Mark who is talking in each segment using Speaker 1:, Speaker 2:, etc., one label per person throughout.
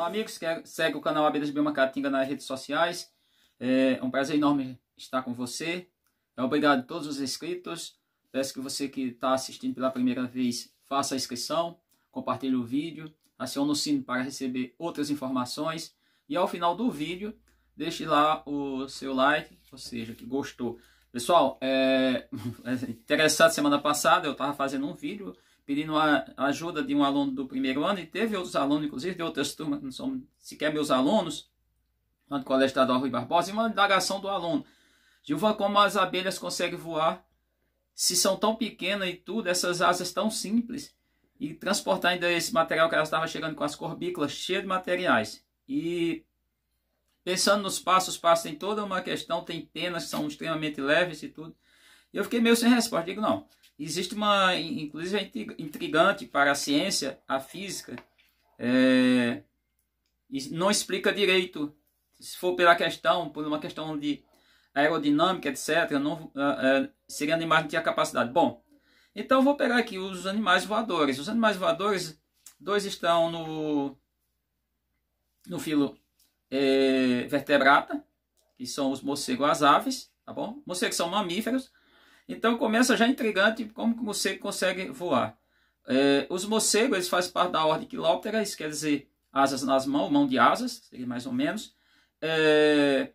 Speaker 1: Olá, amigos. Que é, segue o canal Abelhas Biomacatinga nas redes sociais. É um prazer enorme estar com você. É obrigado a todos os inscritos. Peço que você que está assistindo pela primeira vez faça a inscrição, compartilhe o vídeo, acione o sino para receber outras informações e ao final do vídeo deixe lá o seu like, ou seja, que gostou. Pessoal, é, é interessante semana passada eu estava fazendo um vídeo pedindo a ajuda de um aluno do primeiro ano, e teve outros alunos, inclusive de outras turmas, não são sequer meus alunos, lá do Colégio Estadual Rui Barbosa, e uma indagação do aluno. Gilvan, como as abelhas conseguem voar se são tão pequenas e tudo, essas asas tão simples, e transportar ainda esse material que elas estavam chegando com as corbículas cheias de materiais. E pensando nos passos, passos tem toda uma questão, tem penas que são extremamente leves e tudo. Eu fiquei meio sem resposta, digo, não, Existe uma, inclusive, é intrigante para a ciência, a física, é, não explica direito. Se for pela questão, por uma questão de aerodinâmica, etc., não, é, é, seria animais não tinha capacidade. Bom, então vou pegar aqui os animais voadores. Os animais voadores, dois estão no, no filo é, vertebrata, que são os morcegos as aves, tá bom? Morcegos são mamíferos, então começa já intrigante tipo, como o morcego consegue voar. É, os morcegos eles fazem parte da ordem quilóptera, isso quer dizer asas nas mãos, mão de asas, seria mais ou menos. É,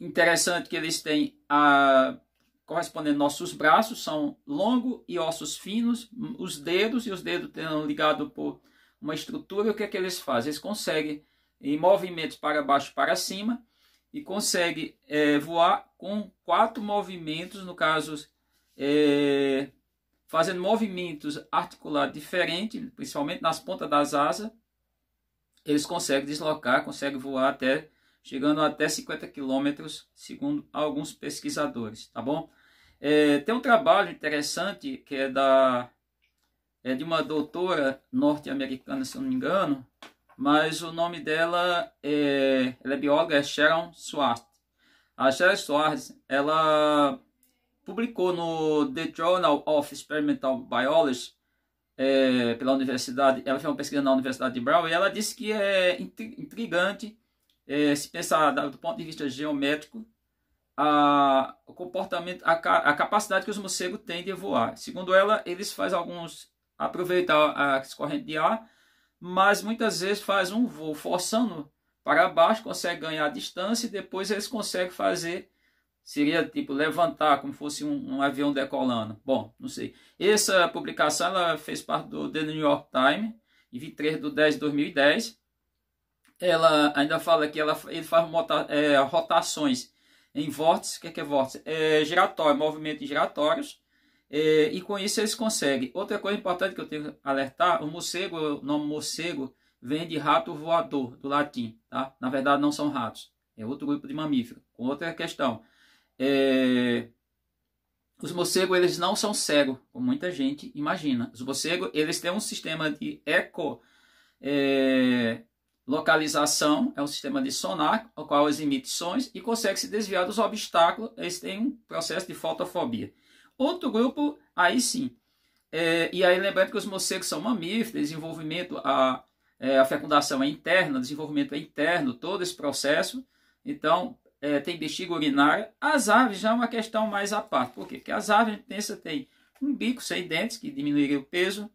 Speaker 1: interessante que eles têm a correspondendo nossos braços são longo e ossos finos, os dedos e os dedos estão ligados por uma estrutura. O que é que eles fazem? Eles conseguem em movimentos para baixo, para cima, e consegue é, voar com quatro movimentos, no caso, é, fazendo movimentos articulados diferentes, principalmente nas pontas das asas, eles conseguem deslocar, conseguem voar até chegando até 50 km, segundo alguns pesquisadores, tá bom? É, tem um trabalho interessante que é da é de uma doutora norte-americana, se eu não me engano, mas o nome dela é, ela é bióloga, é Sharon Swartz. A Sharon Swartz, ela publicou no The Journal of Experimental Biology é, pela universidade, ela fez uma pesquisa na Universidade de Brown e ela disse que é intrigante é, se pensar do ponto de vista geométrico a, o comportamento, a, a capacidade que os morcegos têm de voar. Segundo ela, eles fazem alguns aproveitar as correntes de ar mas muitas vezes faz um voo forçando para baixo, consegue ganhar distância e depois eles conseguem fazer, seria tipo levantar como fosse um, um avião decolando. Bom, não sei. Essa publicação ela fez parte do The New York Times, em 23 de 10 de 2010. Ela ainda fala que ela, ele faz mota, é, rotações em vórtices. O que é, que é vórtice? É, giratório, movimentos giratórios e, é, e com isso eles conseguem. Outra coisa importante que eu tenho que alertar, o morcego, o nome morcego, vem de rato voador, do latim. Tá? Na verdade não são ratos, é outro grupo de mamífero. Com outra questão, é, os morcegos eles não são cegos, como muita gente imagina. Os morcegos eles têm um sistema de eco... É, Localização é um sistema de sonar, ao qual eles emitem sons e conseguem se desviar dos obstáculos. Eles têm um processo de fotofobia. Outro grupo, aí sim. É, e aí lembrando que os morcegos são mamíferos, desenvolvimento, a, é, a fecundação é interna, desenvolvimento é interno, todo esse processo. Então, é, tem bexiga urinária. As aves já é uma questão mais à parte. Por quê? Porque as aves, a gente pensa, tem um bico sem dentes, que diminuiria o peso,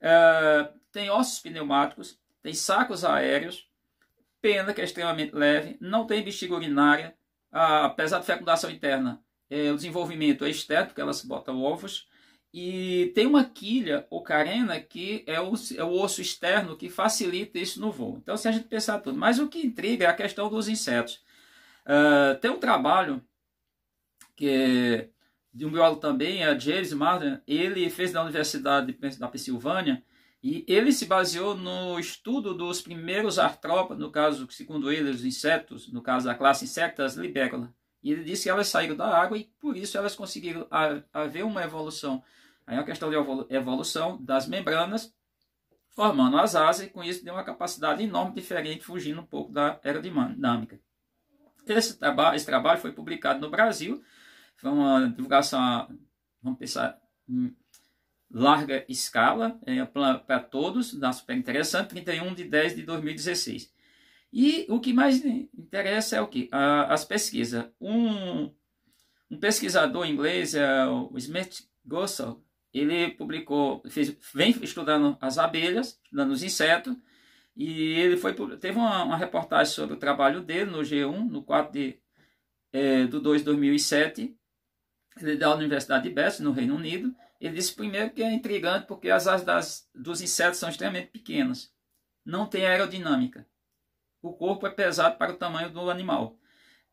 Speaker 1: é, tem ossos pneumáticos, tem sacos aéreos, pena que é extremamente leve, não tem bexiga urinária, a, ah, apesar de fecundação interna, é, o desenvolvimento é estético, elas botam ovos. E tem uma quilha ou carena que é o, é o osso externo que facilita isso no voo. Então, se a gente pensar tudo. Mas o que intriga é a questão dos insetos. Uh, tem um trabalho que é de um biólogo também, a é James Martin, ele fez na Universidade da Pensilvânia, e ele se baseou no estudo dos primeiros artrópodes, no caso, segundo ele, os insetos, no caso da classe Insectas libérrula. E ele disse que elas saíram da água e por isso elas conseguiram haver uma evolução. Aí é uma questão de evolução das membranas, formando as asas, e com isso deu uma capacidade enorme diferente, fugindo um pouco da aerodinâmica. Esse, traba esse trabalho foi publicado no Brasil, foi uma divulgação, vamos pensar, em larga escala, é, para todos, dá super interessante, 31 de 10 de 2016. E o que mais interessa é o que? as pesquisas. Um, um pesquisador inglês, é o Smith Gossel, ele publicou, fez, vem estudando as abelhas, estudando os insetos, e ele foi, teve uma, uma reportagem sobre o trabalho dele no G1, no 4 de é, do 2 de 2007, ele é da Universidade de Best, no Reino Unido. Ele disse primeiro que é intrigante porque as asas das, dos insetos são extremamente pequenas, não tem aerodinâmica. O corpo é pesado para o tamanho do animal.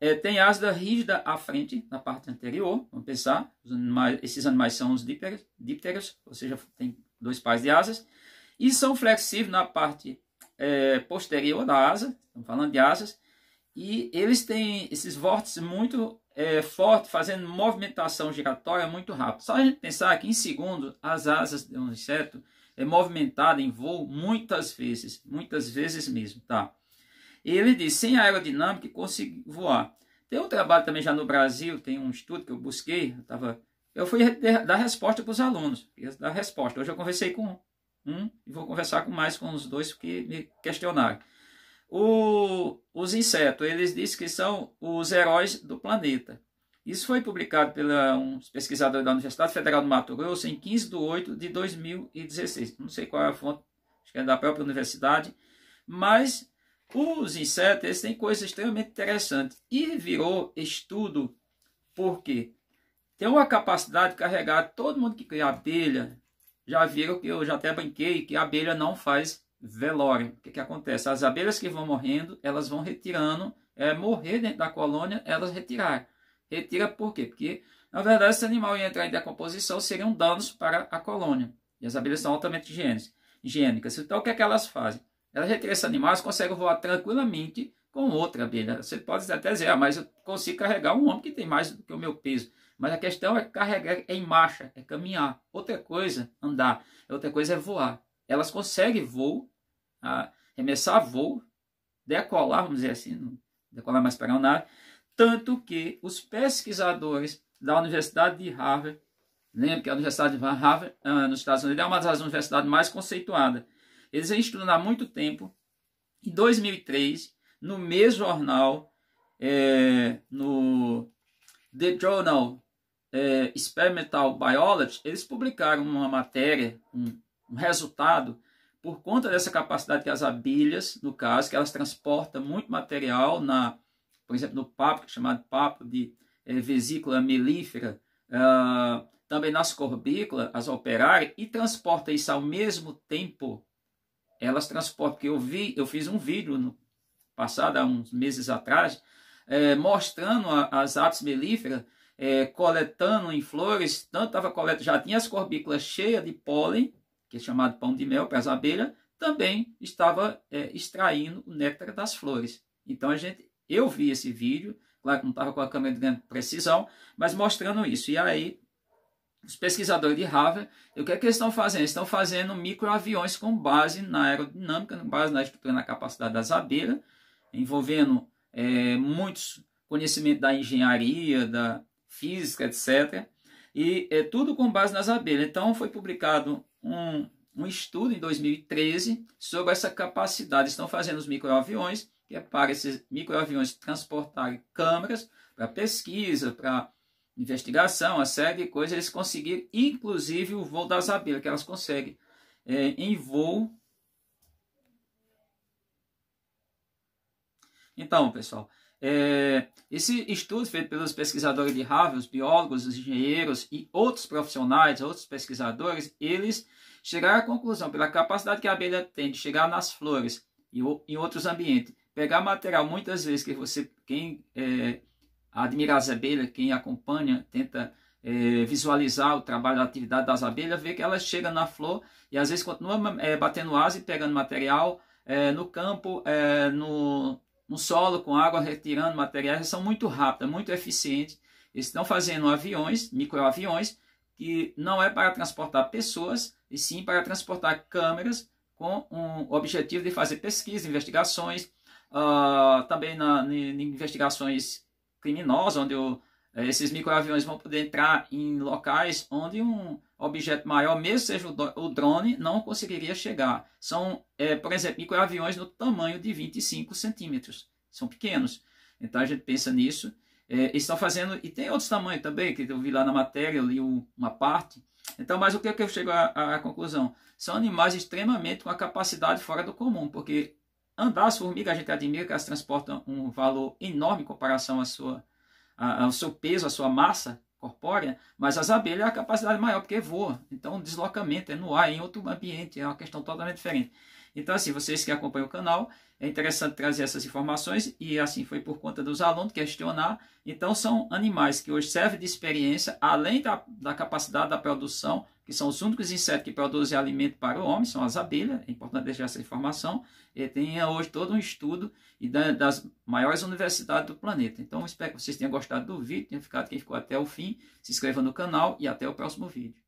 Speaker 1: É, tem asda rígida à frente, na parte anterior. Vamos pensar, animais, esses animais são os dípteros, ou seja, tem dois pares de asas. E são flexíveis na parte é, posterior da asa, estamos falando de asas. E eles têm esses vórtices muito é, fortes, fazendo movimentação giratória muito rápida. Só a gente pensar que em segundos as asas de um inseto é movimentada em voo muitas vezes, muitas vezes mesmo, tá? ele diz, sem aerodinâmica, consegui voar. Tem um trabalho também já no Brasil, tem um estudo que eu busquei, eu, tava, eu fui dar resposta para os alunos, dar resposta. Hoje eu conversei com um e vou conversar com mais com os dois que me questionaram. O, os insetos, eles dizem que são os heróis do planeta. Isso foi publicado por um pesquisador da Universidade Federal do Mato Grosso em 15 de 8 de 2016. Não sei qual é a fonte, acho que é da própria universidade, mas os insetos, eles têm coisas extremamente interessantes. E virou estudo porque tem uma capacidade de carregar todo mundo que cria abelha. Já viram que eu já até brinquei que a abelha não faz velório. O que, que acontece? As abelhas que vão morrendo, elas vão retirando, é, morrer dentro da colônia, elas retirar. Retira por quê? Porque, na verdade, esse animal ia entrar em decomposição, seriam danos para a colônia. E as abelhas são altamente higiênicas. Então, o que, é que elas fazem? Ela retira esse animal, você consegue voar tranquilamente com outra abelha. Você pode até dizer, ah, mas eu consigo carregar um homem que tem mais do que o meu peso. Mas a questão é carregar é em marcha, é caminhar. Outra coisa, andar. Outra coisa é voar. Elas conseguem voo, ah, arremessar voo, decolar, vamos dizer assim, decolar mais para nada. Tanto que os pesquisadores da Universidade de Harvard, lembra que a Universidade de Harvard, ah, nos Estados Unidos, é uma das universidades mais conceituadas eles estudando há muito tempo. Em 2003, no mesmo jornal, é, no The Journal é, Experimental Biology, eles publicaram uma matéria, um, um resultado, por conta dessa capacidade que as abelhas, no caso, que elas transportam muito material, na, por exemplo, no papo, é chamado papo de é, vesícula melífera, uh, também nas corbículas, as operárias, e transporta isso ao mesmo tempo elas transportam. Porque eu vi, eu fiz um vídeo no passado, há uns meses atrás, é, mostrando a, as aves melíferas é, coletando em flores. Tanto estava coletando, já tinha as corbículas cheias de pólen, que é chamado pão de mel para as abelhas, também estava é, extraindo o néctar das flores. Então a gente, eu vi esse vídeo, claro que não estava com a câmera de grande precisão, mas mostrando isso. E aí os pesquisadores de Harvard, o que é que eles estão fazendo? Eles estão fazendo microaviões com base na aerodinâmica, com base na estrutura, na capacidade das abelhas, envolvendo é, muitos conhecimentos da engenharia, da física, etc. E é tudo com base nas abelhas. Então foi publicado um, um estudo em 2013 sobre essa capacidade. Estão fazendo os microaviões, que é para esses microaviões transportarem câmeras para pesquisa, para investigação, a SEG, coisa, eles conseguiram, inclusive o voo das abelhas, que elas conseguem é, em voo. Então, pessoal, é, esse estudo feito pelos pesquisadores de Harvard, os biólogos, os engenheiros e outros profissionais, outros pesquisadores, eles chegaram à conclusão, pela capacidade que a abelha tem de chegar nas flores e em outros ambientes, pegar material muitas vezes que você, quem é, admirar as abelhas, quem acompanha, tenta é, visualizar o trabalho, a atividade das abelhas, vê que elas chegam na flor e às vezes continuam é, batendo asa e pegando material é, no campo, é, no, no solo, com água, retirando materiais, são muito rápidas, muito eficientes. Eles estão fazendo aviões, microaviões, que não é para transportar pessoas, e sim para transportar câmeras com um objetivo de fazer pesquisas investigações, uh, também na, investigações criminosa, onde eu, é, esses microaviões vão poder entrar em locais onde um objeto maior, mesmo seja o drone, não conseguiria chegar. São, é, por exemplo, microaviões no tamanho de 25 centímetros. São pequenos. Então a gente pensa nisso. É, estão fazendo, e tem outros tamanhos também, que eu vi lá na matéria, eu li uma parte. Então, mas o que, é que eu chego à, à conclusão? São animais extremamente com a capacidade fora do comum, porque Andar as formigas, a gente admira que elas transportam um valor enorme em comparação à sua, ao seu peso, à sua massa corpórea, mas as abelhas têm a capacidade maior, porque voa. Então o deslocamento é no ar, é em outro ambiente, é uma questão totalmente diferente. Então, assim, vocês que acompanham o canal, é interessante trazer essas informações e assim foi por conta dos alunos questionar. Então, são animais que hoje servem de experiência, além da, da capacidade da produção, que são os únicos insetos que produzem alimento para o homem, são as abelhas, é importante deixar essa informação. E tem eh, hoje todo um estudo e das maiores universidades do planeta. Então, espero que vocês tenham gostado do vídeo, tenham ficado quem ficou até o fim. Se inscreva no canal e até o próximo vídeo.